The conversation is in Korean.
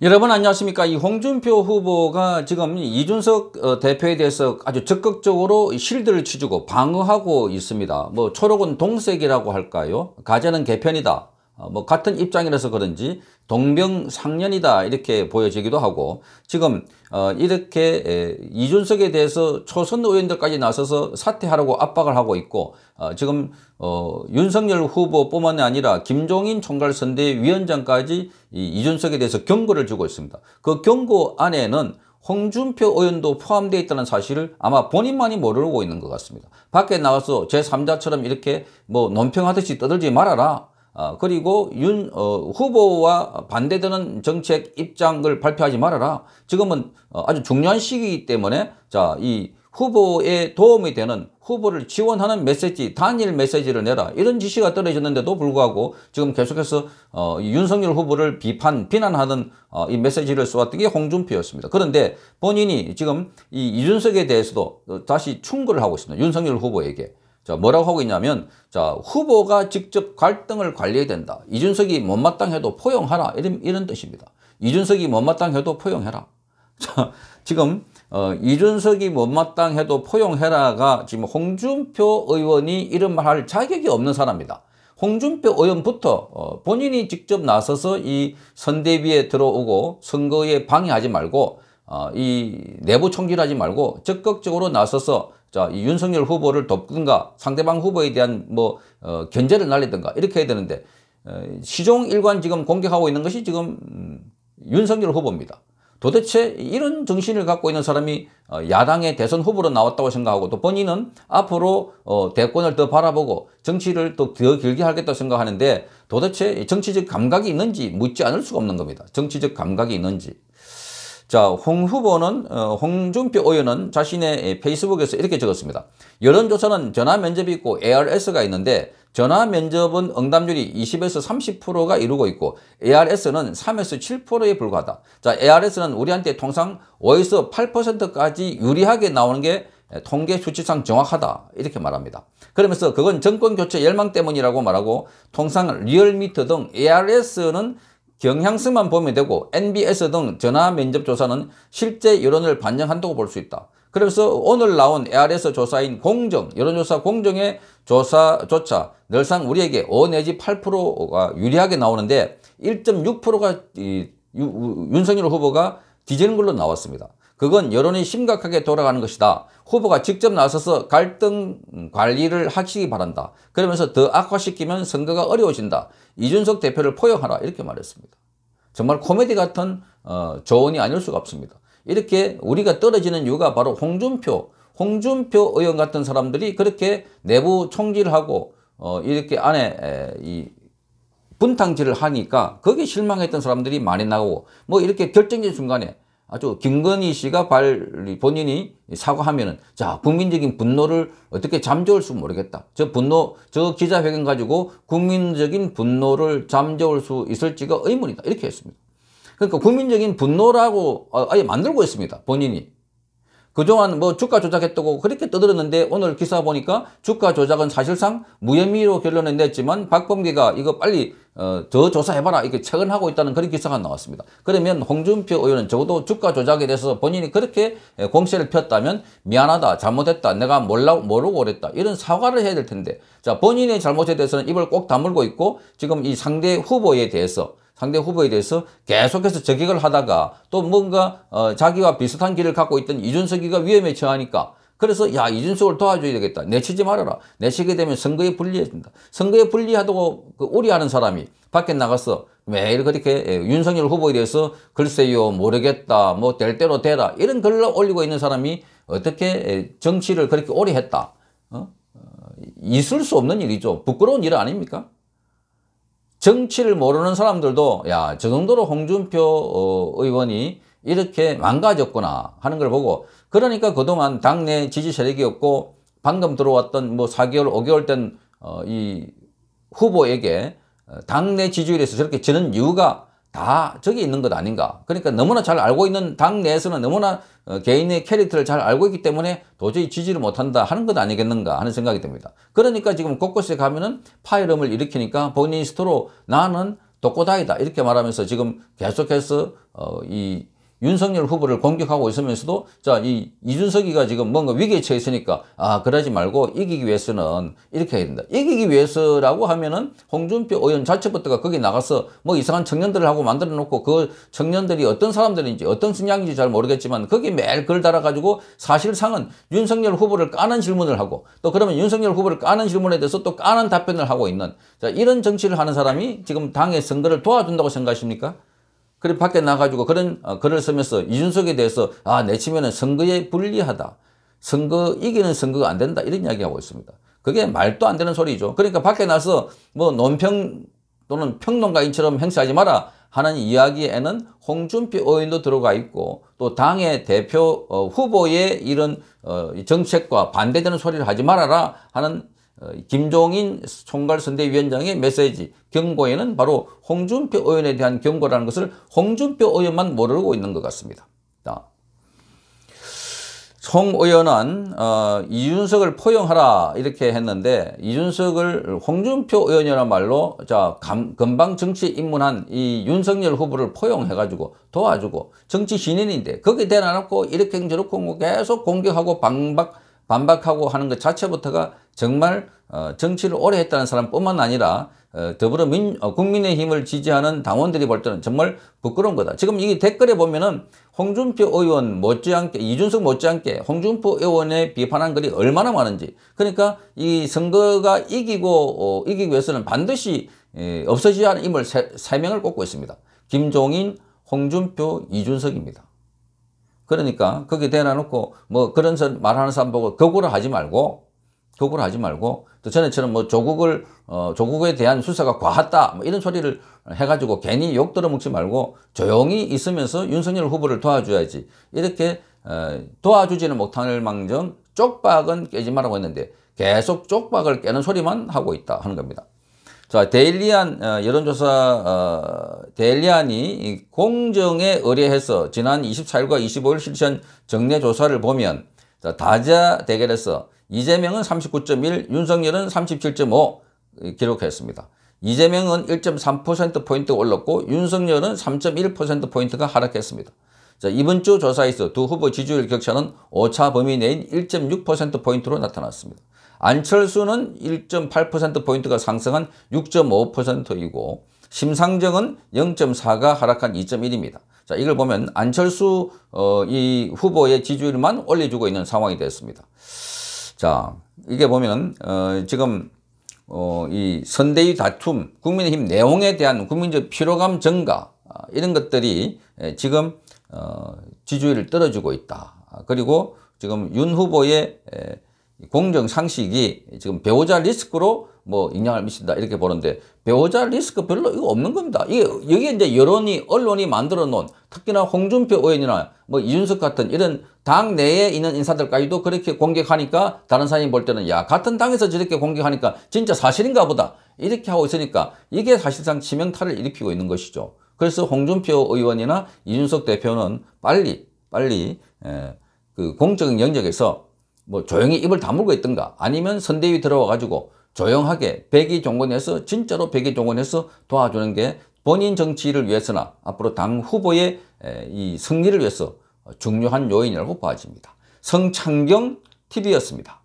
여러분 안녕하십니까 이 홍준표 후보가 지금 이준석 어, 대표에 대해서 아주 적극적으로 실드를 치주고 방어하고 있습니다 뭐 초록은 동색이라고 할까요 가재는 개편이다 어, 뭐 같은 입장이라서 그런지 동병상련이다 이렇게 보여지기도 하고 지금 어, 이렇게 이준석에 대해서 초선 의원들까지 나서서 사퇴하라고 압박을 하고 있고 어, 지금 윤석열 후보뿐만 아니라 김종인 총괄선대위원장까지 이준석에 대해서 경고를 주고 있습니다. 그 경고 안에는 홍준표 의원도 포함되어 있다는 사실을 아마 본인만이 모르고 있는 것 같습니다. 밖에 나와서 제3자처럼 이렇게 뭐 논평하듯이 떠들지 말아라. 어, 그리고 윤 어, 후보와 반대되는 정책 입장을 발표하지 말아라. 지금은 어, 아주 중요한 시기이기 때문에 자 이 후보에 도움이 되는 후보를 지원하는 메시지, 단일 메시지를 내라. 이런 지시가 떨어졌는데도 불구하고 지금 계속해서 어, 윤석열 후보를 비판, 비난하는 어, 이 메시지를 쏘았던 게 홍준표였습니다. 그런데 본인이 지금 이 이준석에 대해서도 다시 충고를 하고 있습니다. 윤석열 후보에게. 자, 뭐라고 하고 있냐면, 자, 후보가 직접 갈등을 관리해야 된다. 이준석이 못마땅해도 포용하라. 이런, 이런 뜻입니다. 이준석이 못마땅해도 포용해라. 자, 지금, 어, 이준석이 못마땅해도 포용해라가 지금 홍준표 의원이 이런 말할 자격이 없는 사람이다. 홍준표 의원부터 어, 본인이 직접 나서서 이 선대위에 들어오고 선거에 방해하지 말고 어, 이 내부 총질하지 말고 적극적으로 나서서 자, 이 윤석열 후보를 돕든가 상대방 후보에 대한 뭐 어, 견제를 날리든가 이렇게 해야 되는데 어, 시종 일관 지금 공격하고 있는 것이 지금 음, 윤석열 후보입니다. 도대체 이런 정신을 갖고 있는 사람이 어, 야당의 대선 후보로 나왔다고 생각하고 또 본인은 앞으로 어, 대권을 더 바라보고 정치를 또 더 길게 하겠다 고 생각하는데 도대체 정치적 감각이 있는지 묻지 않을 수가 없는 겁니다. 정치적 감각이 있는지. 자, 홍 후보는, 어, 홍준표 의원은 자신의 페이스북에서 이렇게 적었습니다. 여론조사는 전화 면접이 있고 ARS가 있는데 전화 면접은 응답률이 20에서 30%가 이루고 있고 ARS는 3에서 7%에 불과하다. 자, ARS는 우리한테 통상 5에서 8%까지 유리하게 나오는 게 통계 수치상 정확하다 이렇게 말합니다. 그러면서 그건 정권 교체 열망 때문이라고 말하고 통상 리얼미터 등 ARS는 경향성만 보면 되고 NBS 등 전화 면접 조사는 실제 여론을 반영한다고 볼 수 있다. 그래서 오늘 나온 ARS 조사인 공정, 여론조사 공정의 조사조차 늘상 우리에게 5 내지 8%가 유리하게 나오는데 1.6%가 윤석열 후보가 뒤지는 걸로 나왔습니다. 그건 여론이 심각하게 돌아가는 것이다. 후보가 직접 나서서 갈등 관리를 하시기 바란다. 그러면서 더 악화시키면 선거가 어려워진다. 이준석 대표를 포용하라 이렇게 말했습니다. 정말 코미디 같은 어, 조언이 아닐 수가 없습니다. 이렇게 우리가 떨어지는 이유가 바로 홍준표, 홍준표 의원 같은 사람들이 그렇게 내부 총질하고 을 어, 이렇게 안에 에, 이 분탕질을 하니까 거기에 실망했던 사람들이 많이 나오고 뭐 이렇게 결정적인 순간에 아주 김건희 씨가 발, 본인이 사과하면은, 자, 국민적인 분노를 어떻게 잠재울 수 모르겠다. 저 분노, 저 기자회견 가지고 국민적인 분노를 잠재울 수 있을지가 의문이다. 이렇게 했습니다. 그러니까 국민적인 분노라고 아, 아예 만들고 있습니다. 본인이. 그동안 뭐 주가 조작했다고 그렇게 떠들었는데 오늘 기사 보니까 주가 조작은 사실상 무혐의로 결론을 냈지만 박범계가 이거 빨리 어, 저 조사해봐라 이렇게 최근하고 있다는 그런 기사가 나왔습니다. 그러면 홍준표 의원은 적어도 주가 조작에 대해서 본인이 그렇게 공세를 폈다면 미안하다, 잘못했다, 내가 몰라, 모르고 그랬다 이런 사과를 해야 될 텐데 자 본인의 잘못에 대해서는 입을 꼭 다물고 있고 지금 이 상대 후보에 대해서 상대 후보에 대해서 계속해서 저격을 하다가 또 뭔가 어, 자기와 비슷한 길을 갖고 있던 이준석이가 위험에 처하니까 그래서 야 이준석을 도와줘야 되겠다. 내치지 말아라. 내치게 되면 선거에 불리해진다. 선거에 불리하다고 그 우려하는 사람이 밖에 나가서 매일 그렇게 예, 윤석열 후보에 대해서 글쎄요 모르겠다 뭐 될 대로 되라 이런 글을 올리고 있는 사람이 어떻게 예, 정치를 그렇게 오래 했다. 어? 어? 있을 수 없는 일이죠. 부끄러운 일 아닙니까? 정치를 모르는 사람들도 야 저 정도로 홍준표 어, 의원이 이렇게 망가졌구나 하는 걸 보고 그러니까 그동안 당내 지지 세력이 없고 방금 들어왔던 뭐 4개월, 5개월 된이 어, 후보에게 어, 당내 지지율에서 저렇게 지는 이유가 다 저기 있는 것 아닌가. 그러니까 너무나 잘 알고 있는 당내에서는 너무나 어, 개인의 캐릭터를 잘 알고 있기 때문에 도저히 지지를 못한다 하는 것 아니겠는가 하는 생각이 듭니다. 그러니까 지금 곳곳에 가면은 파열음을 일으키니까 본인 스스로 나는 독고다이다 이렇게 말하면서 지금 계속해서 어, 이 윤석열 후보를 공격하고 있으면서도 자 이 이준석이가 지금 뭔가 위기에 처해 있으니까 아 그러지 말고 이기기 위해서는 이렇게 해야 된다 이기기 위해서라고 하면은 홍준표 의원 자체부터가 거기 나가서 뭐 이상한 청년들을 하고 만들어 놓고 그 청년들이 어떤 사람들인지 어떤 성향인지 잘 모르겠지만 거기 매일 글 달아 가지고 사실상은 윤석열 후보를 까는 질문을 하고 또 그러면 윤석열 후보를 까는 질문에 대해서 또 까는 답변을 하고 있는 자 이런 정치를 하는 사람이 지금 당의 선거를 도와준다고 생각하십니까? 그래 밖에 나가지고 그런 글을 어, 쓰면서 이준석에 대해서 아 내치면은 선거에 불리하다. 선거 이기는 선거가 안 된다 이런 이야기하고 있습니다. 그게 말도 안 되는 소리죠. 그러니까 밖에 나서 뭐 논평 또는 평론가인처럼 행사하지 마라 하는 이야기에는 홍준표 의원도 들어가 있고 또 당의 대표 어, 후보의 이런 어, 정책과 반대되는 소리를 하지 말아라 하는 어, 김종인 총괄선대위원장의 메시지 경고에는 바로 홍준표 의원에 대한 경고라는 것을 홍준표 의원만 모르고 있는 것 같습니다. 송 의원은 어, 이준석을 포용하라 이렇게 했는데 이준석을 홍준표 의원이란 말로 자 감, 금방 정치 입문한 이 윤석열 후보를 포용해가지고 도와주고 정치 신인인데 거기에 대놔놓고 이렇게 저렇게 계속 공격하고 방박 반박하고 하는 것 자체부터가 정말 어, 정치를 오래 했다는 사람뿐만 아니라 어, 더불어민 어, 국민의힘을 지지하는 당원들이 볼 때는 정말 부끄러운 거다. 지금 이 댓글에 보면은 홍준표 의원 못지않게 이준석 못지않게 홍준표 의원의 비판한 글이 얼마나 많은지 그러니까 이 선거가 이기고 어, 이기기 위해서는 반드시 에, 없어지지 않은 인물 세, 세 명을 꼽고 있습니다. 김종인, 홍준표, 이준석입니다. 그러니까 거기 대놔놓고 뭐 그런 말하는 사람 보고 거꾸를 하지 말고 거꾸를 하지 말고 또 전에처럼 뭐 조국을 어, 조국에 대한 수사가 과하다 뭐 이런 소리를 해가지고 괜히 욕 들어먹지 말고 조용히 있으면서 윤석열 후보를 도와줘야지 이렇게 어, 도와주지는 못할 망정 쪽박은 깨지 말라고 했는데 계속 쪽박을 깨는 소리만 하고 있다 하는 겁니다. 자, 데일리안 어, 여론조사 어, 데일리안이 공정에 의뢰해서 지난 24일과 25일 실시한 정례 조사를 보면 자, 다자 대결에서 이재명은 39.1, 윤석열은 37.5 기록했습니다. 이재명은 1.3%포인트 올랐고 윤석열은 3.1%포인트가 하락했습니다. 자, 이번 주 조사에서 두 후보 지지율 격차는 오차 범위 내인 1.6%포인트로 나타났습니다. 안철수는 1.8%포인트가 상승한 6.5%이고 심상정은 0.4가 하락한 2.1입니다. 자, 이걸 보면 안철수 어, 이 후보의 지지율만 올려주고 있는 상황이 되었습니다 자, 이게 보면 어, 지금 어, 이 선대위 다툼, 국민의힘 내용에 대한 국민적 피로감 증가 아, 이런 것들이 예, 지금 어, 지지율을 떨어지고 있다. 아, 그리고 지금 윤 후보의 에, 공정 상식이 지금 배우자 리스크로 뭐 영향을 미친다 이렇게 보는데 배우자 리스크 별로 이거 없는 겁니다. 이게 여기 이제 여론이 언론이 만들어 놓은 특히나 홍준표 의원이나 뭐 이준석 같은 이런 당 내에 있는 인사들까지도 그렇게 공격하니까 다른 사람이 볼 때는 야 같은 당에서 저렇게 공격하니까 진짜 사실인가 보다 이렇게 하고 있으니까 이게 사실상 치명타를 일으키고 있는 것이죠. 그래서 홍준표 의원이나 이준석 대표는 빨리 빨리 에, 그 공적 영역에서 뭐 조용히 입을 다물고 있던가 아니면 선대위 들어와 가지고 조용하게 백의 종군에서 진짜로 백의 종군에서 도와주는 게 본인 정치를 위해서나 앞으로 당 후보의 이 승리를 위해서 중요한 요인이라고 봐집니다. 성창경 TV였습니다.